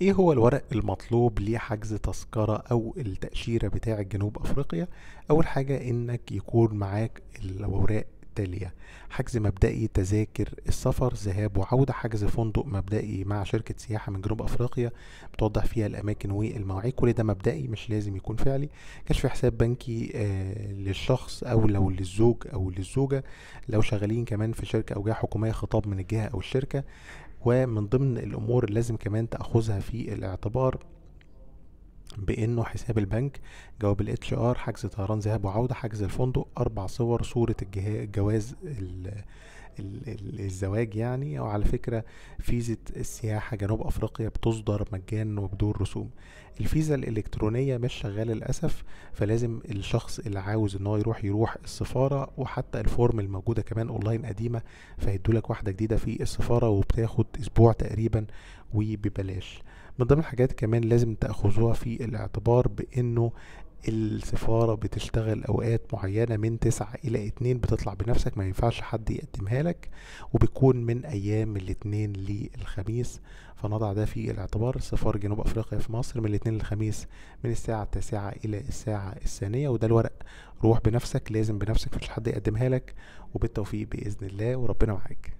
ايه هو الورق المطلوب لحجز تذكرة او التأشيرة بتاع جنوب افريقيا اول حاجة انك يكون معاك الاوراق التالية حجز مبدئي تذاكر السفر ذهاب وعودة حجز فندق مبدئي مع شركة سياحة من جنوب أفريقيا بتوضح فيها الأماكن والمواعيد كل ده مبدئي مش لازم يكون فعلي كشف حساب بنكي آه للشخص أو لو للزوج أو للزوجة لو شغالين كمان في شركة أو جهة حكومية خطاب من الجهة أو الشركة ومن ضمن الامور اللي لازم كمان تاخذها في الاعتبار بانه حساب البنك جواب الاتش ار حجز طيران ذهاب وعوده حجز الفندق اربع صور صوره الجواز الزواج يعني وعلى فكرة فيزة السياحة جنوب أفريقيا بتصدر مجانا وبدون رسوم الفيزا الإلكترونية مش شغالة للأسف فلازم الشخص اللي عاوز إن هو يروح يروح السفارة وحتى الفورم الموجودة كمان أونلاين قديمة فهيدولك واحدة جديدة في السفارة وبتاخد أسبوع تقريبا وببلاش من ضمن الحاجات كمان لازم تاخذوها في الاعتبار بانه السفارة بتشتغل أوقات معينة من تسعة إلى اتنين بتطلع بنفسك ما ينفعش حد يقدمها لك وبيكون من أيام الاتنين للخميس فنضع ده في الاعتبار سفارة جنوب أفريقيا في مصر من الاتنين للخميس من الساعة التاسعة إلى الساعة الثانية وده الورق روح بنفسك لازم بنفسك مفيش حد يقدمها لك وبالتوفيق بإذن الله وربنا معاك